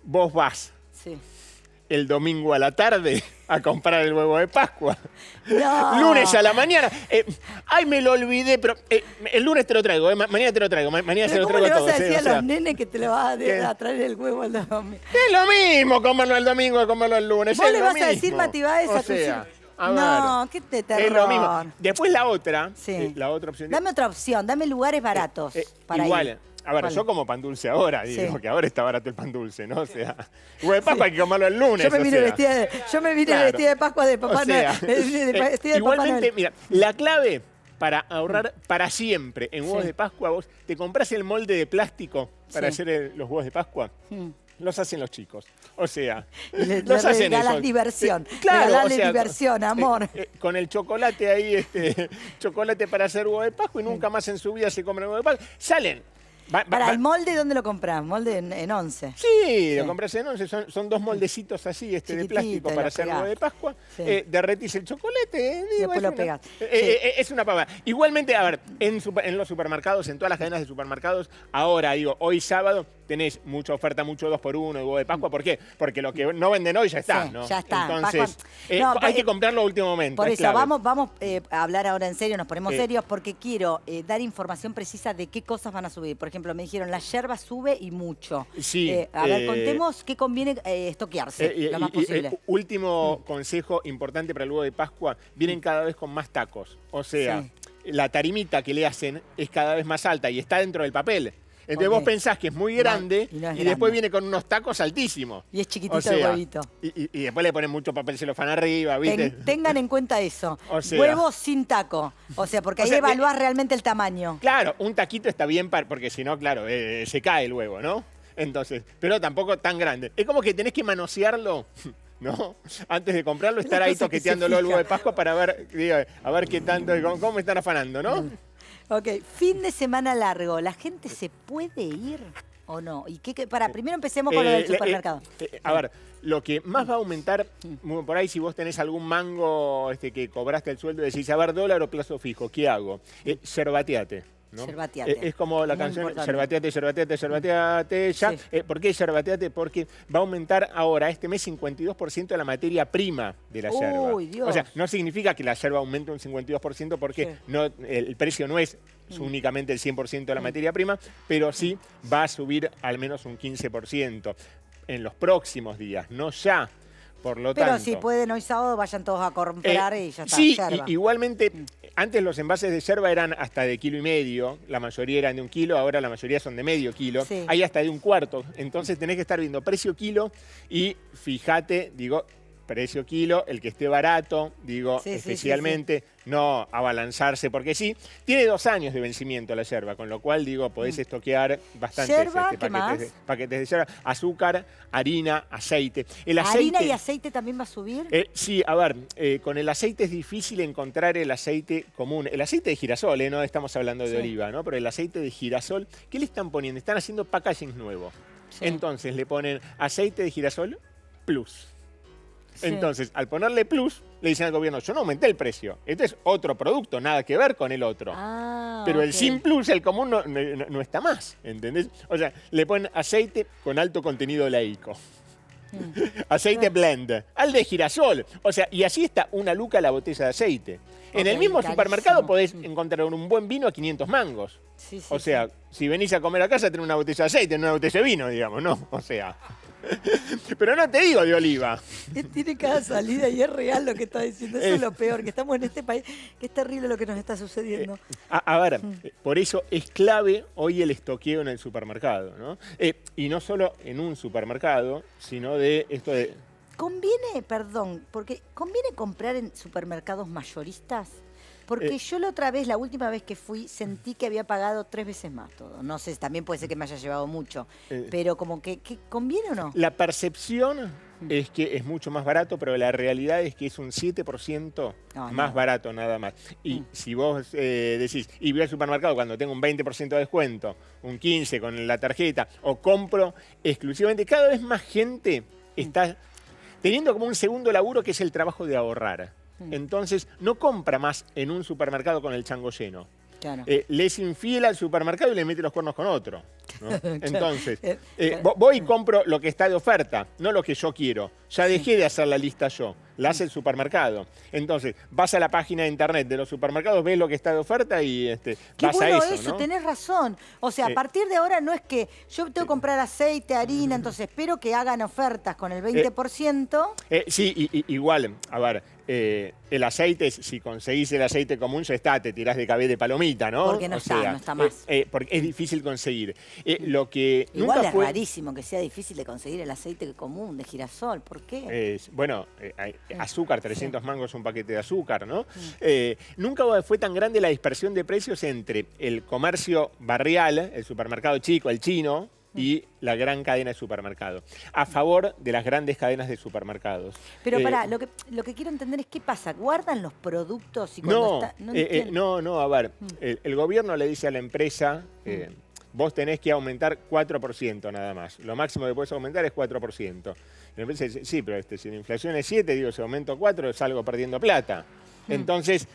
Vos vas. Sí el domingo a la tarde a comprar el huevo de Pascua. No. Lunes a la mañana. Eh, ay, me lo olvidé, pero eh, el lunes te lo traigo, eh, mañana te lo traigo, mañana se lo traigo todo. ¿Cómo le vas a decir a los nenes que te lo vas a, traer el huevo al domingo? Es lo mismo comerlo el domingo a comerlo el lunes. ¿Vos le vas a decir, Mati esa no, qué te terror. Después la otra, eh, la otra opción. Dame otra opción, dame lugares baratos eh, eh, para ir. igual. A ver, yo como pan dulce ahora, digo, que ahora está barato el pan dulce, ¿no? O sea, [LAUGHS] huevo de Pascua hay que comerlo el lunes. Yo me vine, vestida, de, yo de Pascua de Papá o [LAUGHS] Igualmente, mira, la clave para ahorrar mm. para siempre en huevos de Pascua, vos te compras el molde de plástico para hacer los huevos de Pascua. Mm los hacen los chicos. O sea, [LAUGHS] les, los diversión. claro, o diversión, eh, amor. Eh, eh, con el chocolate ahí, este, [LAUGHS] chocolate para hacer huevo de Pascua y nunca más en su vida se comen huevo de Pascua. Salen. para el molde, ¿dónde lo compras? ¿Molde en, once? Sí, lo compras en once. Son, dos moldecitos así, este, de plástico para hacer huevo de Pascua. derretís el chocolate. Después lo es una pava. Igualmente, a ver, en los supermercados, en todas las cadenas de supermercados, ahora, digo, hoy sábado, tenés mucha oferta, mucho 2x1, huevo de Pascua. ¿Por qué? Porque lo que no venden hoy ya está. ¿no? Ya está. Entonces, eh, hay que comprarlo a último momento. Por eso, vamos, vamos eh, a hablar ahora en serio, nos ponemos serios, porque quiero eh, dar información precisa de qué cosas van a subir. Por ejemplo, me dijeron, la yerba sube y mucho. Sí. a ver, contemos qué conviene estoquearse lo más posible. último mm. consejo importante para el huevo de Pascua, vienen mm. cada vez con más tacos. O sea... la tarimita que le hacen es cada vez más alta y está dentro del papel. Entonces vos pensás que es muy grande y, después viene con unos tacos altísimos. Y es chiquitito el huevito. Y, después le ponen mucho papel celofán arriba, ¿viste? tengan en cuenta eso. [LAUGHS] Huevo sin taco. O sea, porque hay ahí evaluar eh, realmente el tamaño. Claro, un taquito está bien porque si no, claro, eh, eh, se cae el huevo, ¿no? Entonces, pero tampoco tan grande. Es como que tenés que manosearlo. [LAUGHS] ¿no? Antes de comprarlo, estar ahí toqueteándolo el huevo de Pascua para ver, digo, a ver qué tanto, cómo, cómo me están afanando, ¿no? Mm. Ok, fin de semana largo. ¿La gente se puede ir o no? ¿Y qué, Para, primero empecemos con lo del eh, supermercado. Eh, eh, a ver, lo que más va a aumentar, por ahí si vos tenés algún mango este, que cobraste el sueldo, decís, a ver, dólar o plazo fijo, ¿qué hago? cerbateate. E, es como la canción yerbateate, yerbateate, yerbateate, eh, ¿Por qué yerbateate? Porque va a aumentar ahora este mes 52% de la materia prima de la yerba. O sea, no significa que la yerba aumente un 52% porque no, el precio no es mm. únicamente el 100% de la mm. materia prima, pero sí va a subir al menos un 15% en los próximos días, no ya pero si pueden hoy sábado, vayan todos a comprar eh, y ya está. igualmente, antes los envases de yerba eran hasta de kilo y medio, la mayoría eran de un kilo, ahora la mayoría son de medio kilo, hay hasta de un cuarto. Entonces tenés que estar viendo precio kilo y fíjate, digo, precio kilo, el que esté barato, digo, especialmente, no abalanzarse, porque sí, tiene dos años de vencimiento la yerba, con lo cual, digo, podés mm. estoquear bastante este, paquetes, de, yerba, azúcar, harina, aceite. El ¿Harina y aceite también va a subir? Eh, sí, a ver, eh, con el aceite es difícil encontrar el aceite común. El aceite de girasol, eh, no estamos hablando de oliva, ¿no? Pero el aceite de girasol, ¿qué le están poniendo? Están haciendo packaging nuevo. Entonces le ponen aceite de girasol plus entonces, al ponerle plus, le dicen al gobierno, yo no aumenté el precio. Este es otro producto, nada que ver con el otro. Ah, Pero el sin plus, el común, no, está más, ¿entendés? O sea, le ponen aceite con alto contenido laico. Mm. [LAUGHS] aceite blend, al de girasol. O sea, y así está una luca la botella de aceite. en el mismo supermercado podés mm. encontrar un buen vino a 500 mangos. o sea, si venís a comer a casa, tenés una botella de aceite, no una botella de vino, digamos, ¿no? O sea... [LAUGHS] Pero no te digo de oliva. Tiene cada salida y es real lo que está diciendo. Eso es, lo peor, que estamos en este país, que es terrible lo que nos está sucediendo. Eh, a, ver, mm. eh, por eso es clave hoy el estoqueo en el supermercado, ¿no? Eh, y no solo en un supermercado, sino de esto de... Conviene, perdón, porque conviene comprar en supermercados mayoristas. Eh, Porque yo la otra vez, la última vez que fui, sentí que había pagado tres veces más todo. No sé, también puede ser que me haya llevado mucho, eh, pero como que, ¿conviene o no? La percepción mm. es que es mucho más barato, pero la realidad es que es un 7% ah, más barato nada más. Y mm. si vos eh, decís, y voy al supermercado cuando tengo un 20% de descuento, un 15% con la tarjeta, o compro exclusivamente, cada vez más gente mm. está teniendo como un segundo laburo que es el trabajo de ahorrar. Entonces, no compra más en un supermercado con el chango lleno. Claro. Eh, le infiel al supermercado y le mete los cuernos con otro. [LAUGHS] Entonces, eh, eh, voy y compro lo que está de oferta, no lo que yo quiero. Ya dejé de hacer la lista yo, la hace mm. el supermercado. Entonces, vas a la página de internet de los supermercados, ves lo que está de oferta y este, vas a eso. eso tenés razón. O sea, a eh. partir de ahora no es que yo tengo que comprar aceite, harina, entonces espero que hagan ofertas con el 20%. sí, igual, a ver, eh, el aceite, si conseguís el aceite común, ya está, te tirás de cabeza de palomita, ¿no? Porque no está, no está más. Eh, eh, porque es difícil conseguir. lo que Igual nunca es rarísimo que sea difícil de conseguir el aceite común de girasol, ¿por qué? bueno, mm, azúcar, 300 mangos un paquete de azúcar, ¿no? Mm. nunca fue tan grande la dispersión de precios entre el comercio barrial, el supermercado chico, el chino, y la gran cadena de supermercados, a favor de las grandes cadenas de supermercados. Pero para eh, pará, lo que, lo que quiero entender es qué pasa, ¿guardan los productos? Y cuando no, eh, eh, no, no, a ver, mm. el, gobierno le dice a la empresa, mm. vos tenés que aumentar 4% nada más, lo máximo que puedes aumentar es 4%. La empresa dice, sí, pero este, si la inflación es 7, digo, si aumento 4, salgo perdiendo plata. Mm. Entonces,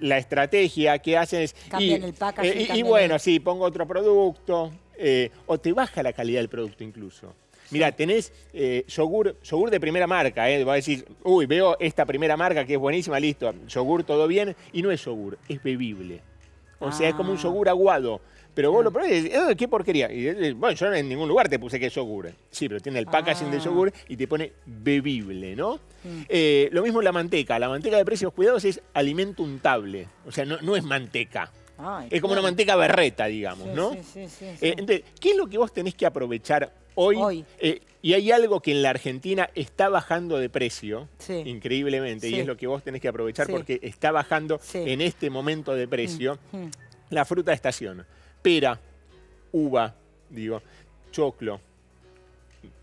la estrategia que hacen es... Cambian y, el y, bueno, sí, pongo otro producto, eh, o te baja la calidad del producto incluso. Mira, tenés eh, yogur, yogur de primera marca, ¿eh? Vas a decir, uy, veo esta primera marca que es buenísima, listo, yogur, todo bien. Y no es yogur, es bebible. O sea, es como un ah. yogur aguado. Pero vos lo probás y decís, qué porquería. Eh, bueno, yo en ningún lugar te puse que es yogur. Sí, pero tiene el packaging de ah. yogur y te pone bebible, ¿no? Mm. lo mismo la manteca. La manteca de precios cuidados es alimento untable. O sea, no, no es manteca es como una manteca berreta, digamos, ¿no? Sí, sí, eh, ¿qué es lo que vos tenés que aprovechar hoy? Eh, y hay algo que en la Argentina está bajando de precio, increíblemente, y es lo que vos tenés que aprovechar porque está bajando en este momento de precio mm, mm. la fruta de estación. Pera, uva, digo, choclo,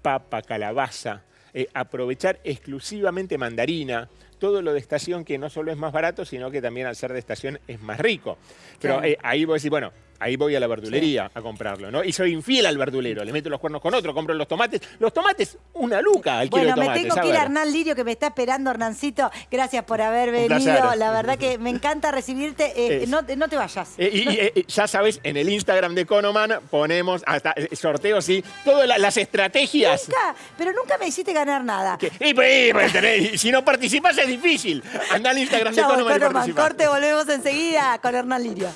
papa, calabaza, eh, aprovechar exclusivamente mandarina, todo lo de estación que no solo es más barato, sino que también al ser de estación es más rico. Pero eh, ahí vos decís, bueno, ahí voy a la verdulería a comprarlo, ¿no? Y soy infiel al verdulero, le meto los cuernos con otro, compro los tomates. Los tomates, una luca al Bueno, me tengo que ir a Hernán Lirio, que me está esperando, Hernancito. Gracias por haber venido. La verdad que me encanta recibirte. Eh, no, te vayas. Eh, y, eh, ya sabes, en el Instagram de Conoman ponemos hasta sorteos y todas las estrategias. Nunca, pero nunca me hiciste ganar nada. Pues, pues, y, si no participas es difícil. Anda al Instagram de Conoman. corte, volvemos enseguida con Hernán Lirio.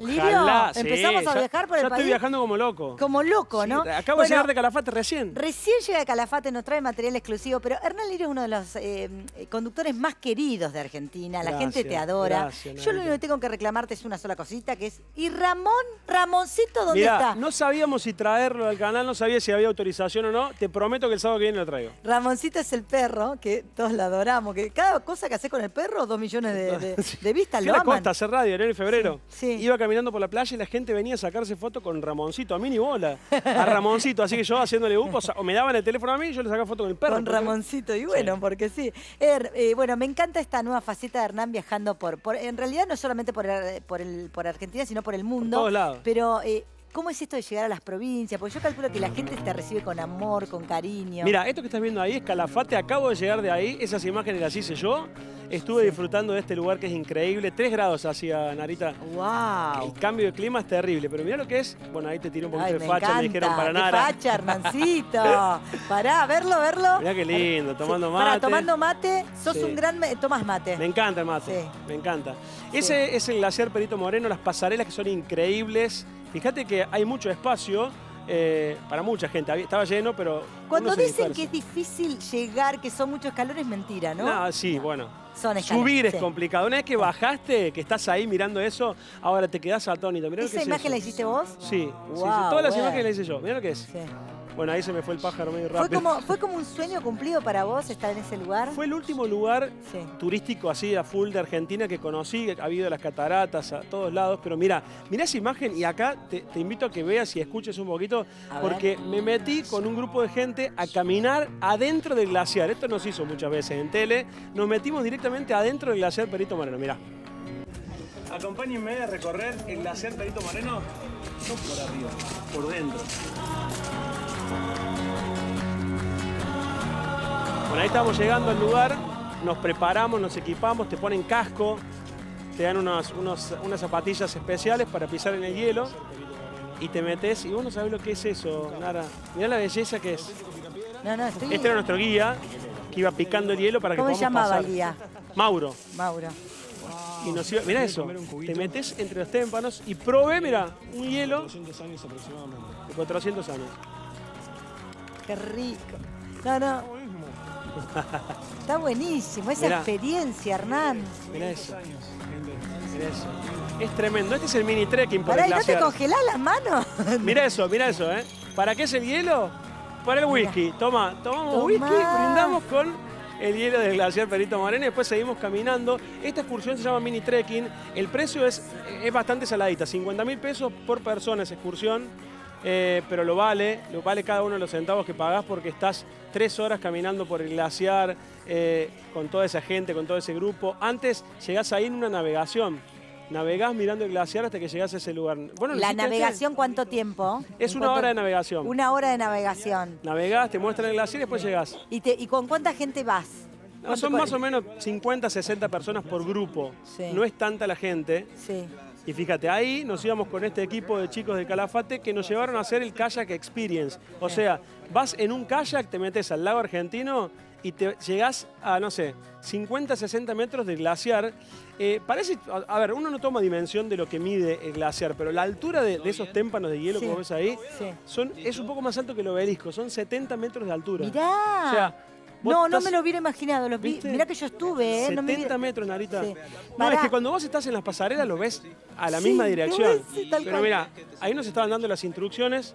Lirio, empezamos a viajar por el país. Yo estoy viajando como loco. Como loco, ¿no? Acabo de llegar de Calafate recién. Recién llega de Calafate, nos trae material exclusivo, pero Hernán Lirio es uno de los eh, eh, conductores más queridos de Argentina. la gente te adora. Yo lo único que tengo que reclamarte es una sola cosita, que es... ¿Y Ramón? ¿Ramoncito dónde está? no sabíamos si traerlo al canal, no sabía si había autorización o no. Te prometo que el sábado que viene lo traigo. Ramoncito es el perro, que todos lo adoramos. que Cada cosa que hace con el perro, dos millones de, [LAUGHS] vistas, lo aman. costa, hacer radio, en el febrero. Sí, Iba a mirando por la playa y la gente venía a sacarse foto con Ramoncito, a mí ni bola, a Ramoncito. Así que yo haciéndole upo, o me daban el teléfono a mí y yo le sacaba foto con el perro. Con Ramoncito, y bueno, porque sí. Er, eh, bueno, me encanta esta nueva faceta de Hernán viajando por, en realidad no solamente eh, por, el, por Argentina, sino por el mundo. Por todos lados. Pero eh, ¿Cómo es esto de llegar a las provincias? Porque yo calculo que la gente te recibe con amor, con cariño. Mira, esto que estás viendo ahí es Calafate. Acabo de llegar de ahí. Esas imágenes las hice yo. Estuve disfrutando de este lugar que es increíble. Tres grados hacia Narita. ¡Wow! El cambio de clima es terrible, pero mira lo que es. Bueno, ahí te tiré un poquito de facha, me dijeron para nada. facha, Hernancito! [LAUGHS] Pará, verlo, verlo. Mirá qué lindo, tomando mate. tomando mate, sos un gran... Tomás mate. Me encanta el mate, Sí. me encanta. Ese es el glaciar Perito Moreno, las pasarelas que son increíbles. Fíjate que hay mucho espacio eh, para mucha gente. Estaba lleno, pero. Cuando dicen que es difícil llegar, que son muchos calores, mentira, ¿no? no, sí, bueno. Son Subir es complicado. Una vez que bajaste, que estás ahí mirando eso, ahora te quedas atónito. ¿Esa imagen la hiciste vos? Sí. Todas las imágenes las hice yo. Mirá lo que es. Bueno, ahí se me fue el pájaro medio rápido. ¿Fue como, un sueño cumplido para vos estar en ese lugar? Fue el último lugar turístico así a full de Argentina que conocí. Ha habido las cataratas a todos lados. Pero mira, mira esa imagen y acá te, invito a que veas y escuches un poquito. porque me metí con un grupo de gente a caminar adentro del glaciar. Esto nos hizo muchas veces en tele. Nos metimos directamente adentro del glaciar Perito Moreno. Mira. Acompáñenme a recorrer el glaciar Perito Moreno, por arriba, por dentro. Bueno, ahí estamos llegando al lugar, nos preparamos, nos equipamos, te ponen casco, te dan unas zapatillas especiales para pisar en el hielo y te metes y vos no sabés lo que es eso, Nara. Mirá la belleza que es. Este era nuestro guía que iba picando el hielo para que ¿Cómo se llamaba el guía? Mauro. Mauro. Y eso, te metes entre los témpanos y probé, mira un hielo. De 400 años aproximadamente. De 400 años. Qué rico. No, no. Está buenísimo [LAUGHS] esa experiencia, Hernán. Mira eso. Es tremendo. Este es el mini trekking por Pará, no te congelás las manos? [LAUGHS] mira eso, mira eso, ¿eh? ¿Para qué es el hielo? Para el whisky. Toma, tomamos whisky, brindamos con el hielo del glaciar Perito Moreno. Después seguimos caminando. Esta excursión se llama mini trekking. El precio es, es bastante saladita, 50 mil pesos por persona esa excursión. Eh, pero lo vale, lo vale cada uno de los centavos que pagás porque estás tres horas caminando por el glaciar eh, con toda esa gente, con todo ese grupo. Antes llegás ahí en una navegación navegás mirando el glaciar hasta que llegás a ese lugar. Bueno, ¿La navegación cuánto tiempo? Es una hora de navegación. Una hora de navegación. Navegás, te muestran el glaciar y después llegás. ¿Y, con cuánta gente vas? son más o menos 50, 60 personas por grupo. No es tanta la gente. Sí. Y fíjate, ahí nos íbamos con este equipo de chicos de Calafate que nos llevaron a hacer el kayak experience. O sea, vas en un kayak, te metes al lago argentino y te llegás a, no sé, 50, 60 metros de glaciar. Eh, parece, a, ver, uno no toma dimensión de lo que mide el glaciar, pero la altura de, esos témpanos de hielo como que vos ves ahí es un poco más alto que el obelisco, son 70 metros de altura. ¡Mirá! O sea, no, no me lo hubiera imaginado. Mirá que yo estuve, 70 eh, metros, Narita. No, es que cuando vos estás en las pasarelas lo ves a la misma dirección. Pero mira, ahí nos estaban dando las instrucciones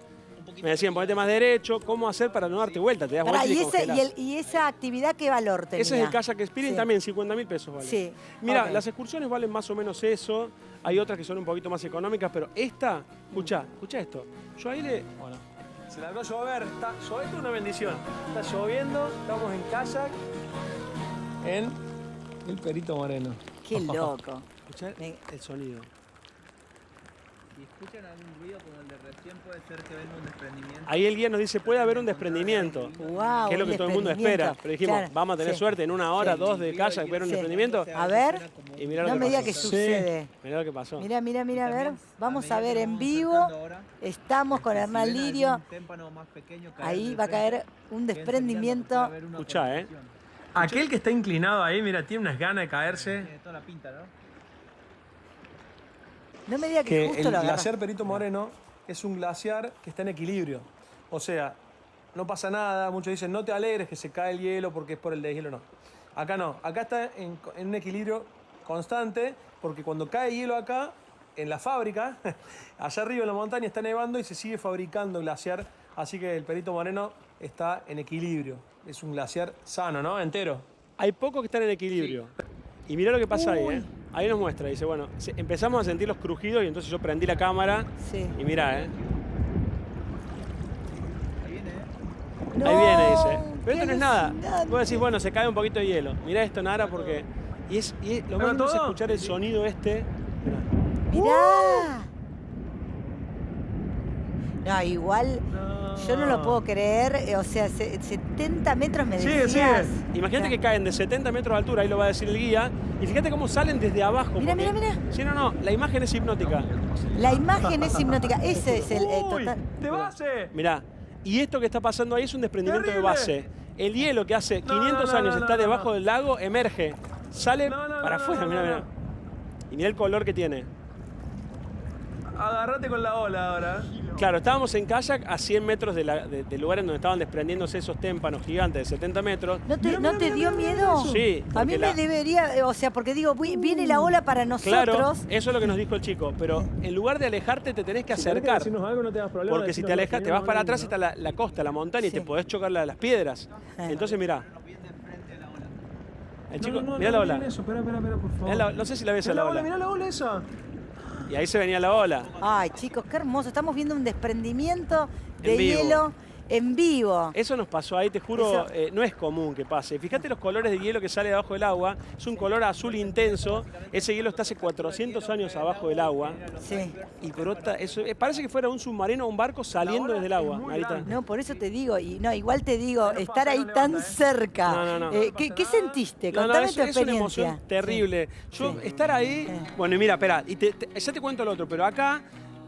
me decían, ponete más derecho, ¿cómo hacer para no darte vuelta? Te das y, esa actividad qué valor tenía? Ese es el kayak spinning también, 50 mil pesos vale. Sí. Mira, las excursiones valen más o menos eso. Hay otras que son un poquito más económicas, pero esta, escucha, escucha esto. Yo ahí le... Bueno, se la a llover, está lloviendo una bendición. Está lloviendo, estamos en kayak, en el Perito Moreno. Qué loco. Escuchá el sonido. ¿Y escuchan algún ruido Ahí el guía nos dice, puede haber un desprendimiento, que es lo que todo el mundo espera. Pero dijimos, vamos a tener suerte en una hora, dos de casa, que ver un desprendimiento. A ver, no que me diga que sucede. Mirá lo que pasó. a ver. Vamos a ver en vivo. Estamos con este, Hernán Lirio. ahí va a caer un desprendimiento. Escuchá, ¿eh? Aquel que está inclinado ahí, mira, tiene unas ganas de caerse. ¿no? me diga que, que justo el lo Perito Moreno es un glaciar que está en equilibrio. O sea, no pasa nada, muchos dicen, no te alegres que se cae el hielo porque es por el deshielo, no. Acá no, acá está en, un equilibrio constante porque cuando cae hielo acá, en la fábrica, [LAUGHS] allá arriba en la montaña está nevando y se sigue fabricando glaciar, así que el Perito Moreno está en equilibrio. Es un glaciar sano, ¿no? Entero. Hay pocos que están en equilibrio. Y mira lo que pasa ahí, ¿eh? ahí nos muestra, dice, bueno, empezamos a sentir los crujidos y entonces yo prendí la cámara y mira, ¿eh? Ahí viene, ahí viene, dice. Pero esto no es nada. Vos decís, bueno, se cae un poquito de hielo. mira esto, Nara, porque... Y, es, lo más es escuchar el sonido este. Mirá. No, igual yo no lo puedo creer. Eh, o sea, 70 metros me decías. Sí, sí. Imagínate que caen de 70 metros de altura, ahí lo va a decir el guía. Y fíjate cómo salen desde abajo. Mira, mira, mira. Sí, no, no, la imagen es hipnótica. La imagen es hipnótica. Ese es el, ¡De base! Mirá, y esto que está pasando ahí es un desprendimiento de base. El hielo que hace 500 años está debajo del lago emerge, sale para afuera, mira, mira. Y mira el color que tiene agarrate con la ola ahora. Claro, estábamos en kayak a 100 metros del lugar en donde estaban desprendiéndose esos témpanos gigantes de 70 metros. ¿No te, dio miedo? Sí. A mí me debería, o sea, porque digo, viene la ola para nosotros. Claro, eso es lo que nos dijo el chico, pero en lugar de alejarte te tenés que acercar. Si no te problema, porque si te alejas, te vas para atrás está la, costa, la montaña, y te podés chocar las piedras. Entonces, mirá, el chico, no, mirá la ola. no sé si la ves la, ola. ola. la ola esa. Y ahí se venía la ola. Ay, chicos, qué hermoso. Estamos viendo un desprendimiento de hielo en vivo. Eso nos pasó ahí, te juro, eh, no es común que pase. Fíjate los colores de hielo que sale abajo del agua. Es un color azul intenso. Ese hielo está hace 400 años abajo del agua. Sí. Y brota, eso, eh, parece que fuera un submarino o un barco saliendo desde el agua, Marita. No, por eso te digo, y no, igual te digo, estar ahí tan ¿eh? cerca. No, no, no. ¿qué, sentiste? Contame tu experiencia. Es emoción terrible. Yo, estar ahí, bueno, y mira, espera, y ya te cuento lo otro, pero acá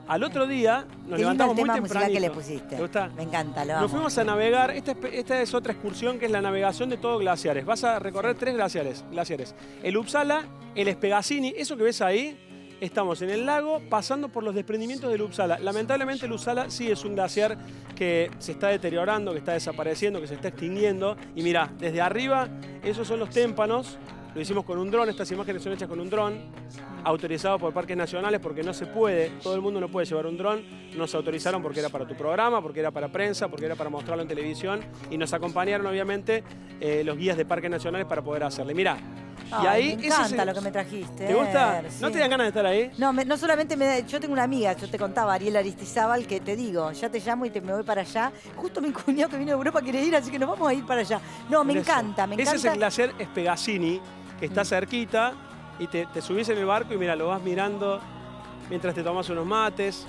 al otro día nos levantamos muy temprano. que le pusiste. Me encanta, Nos fuimos a navegar. Este esta es, otra excursión que es la navegación de todos glaciares. Vas a recorrer tres glaciares. glaciares. El Uppsala, el Espegacini, eso que ves ahí, estamos en el lago pasando por los desprendimientos del Uppsala. Lamentablemente el Uppsala sí es un glaciar que se está deteriorando, que está desapareciendo, que se está extinguiendo. Y mira, desde arriba, esos son los témpanos lo hicimos con un dron, estas imágenes son hechas con un dron, autorizado por parques nacionales porque no se puede, todo el mundo no puede llevar un dron. Nos autorizaron porque era para tu programa, porque era para prensa, porque era para mostrarlo en televisión y nos acompañaron obviamente eh, los guías de parques nacionales para poder hacerle. Mirá, y ahí, me encanta lo que me trajiste. ¿Te gusta? ¿No te dan ganas de estar ahí? No, no solamente me da, yo tengo una amiga, yo te contaba, Ariel Aristizábal, que te digo, ya te llamo y te me voy para allá. Justo mi [LAUGHS] cuñado que vino de Europa quiere ir, así que nos vamos a ir para allá. No, me encanta, me encanta. Ese es el es Pegasini que está mm. cerquita y te, subís en el barco y mira, lo vas mirando mientras te tomas unos mates.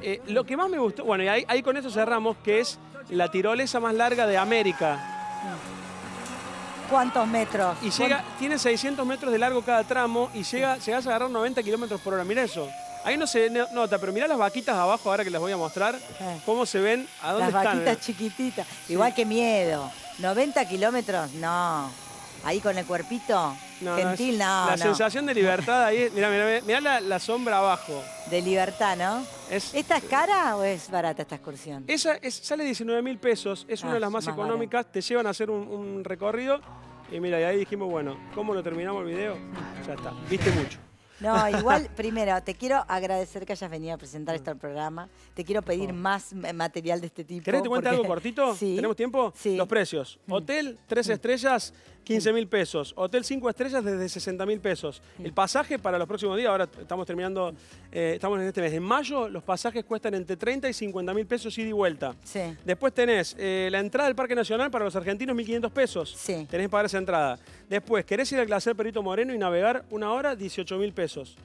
Eh, lo que más me gustó, bueno, y ahí, con eso cerramos, que es la tirolesa más larga de América. ¿Cuántos metros? Y llega, tiene 600 metros de largo cada tramo y llega, llegas a agarrar 90 kilómetros por hora. Mira eso. Ahí no se nota, pero mirá las vaquitas abajo ahora que las voy a mostrar. ¿Cómo se ven? ¿A dónde las están? Las vaquitas ¿eh? chiquititas. Igual que miedo. 90 kilómetros, no ahí con el cuerpito. Gentil, no. la sensación de libertad ahí, mirá, mirá, la, sombra abajo. De libertad, ¿no? ¿Esta es eh, cara o es barata esta excursión? Esa sale 19 mil pesos, es una de ah, las más, económicas, te llevan a hacer un, recorrido y mira, y ahí dijimos, bueno, ¿cómo lo terminamos el video? Ya está, viste mucho. No, [LAUGHS] igual, primero, te quiero agradecer que hayas venido a presentar esto al programa. Te quiero pedir más material de este tipo. ¿Querés que te cuente algo cortito? Sí. ¿Tenemos tiempo? Sí. Los precios. Mm. Hotel, tres mm. estrellas, 15 mil pesos. Hotel 5 estrellas desde 60 mil pesos. Mm. El pasaje para los próximos días, ahora estamos terminando, eh, estamos en este mes. En mayo los pasajes cuestan entre 30 y 50 mil pesos ida y vuelta. Sí. Después tenés eh, la entrada al Parque Nacional para los argentinos, 1.500 pesos. Sí. Tenés que pagar esa entrada. Después, ¿querés ir al glaciar Perito Moreno y navegar una hora? 18 mil pesos.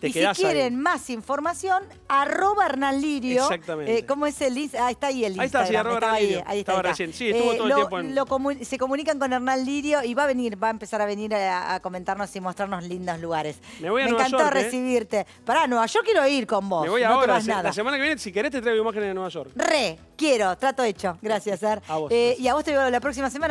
y si quieren más información, arroba Hernán Lirio. Eh, Exactamente. ¿Cómo es el Instagram? Ah, está ahí el Instagram. Ahí está, sí, arroba Ahí, está, ahí está. Sí, estuvo eh, todo el tiempo se comunican con Hernán Lirio y va a venir, va a empezar a venir a, comentarnos y mostrarnos lindos lugares. Me, voy a Me encantó ¿eh? recibirte. Para Pará, Nueva York quiero ir con vos. Me voy no ahora. nada. La semana que viene, si querés, te traigo imágenes de Nueva York. Re, quiero. Trato hecho. Gracias, Ar. [LAUGHS] A vos. y a vos te veo la próxima semana.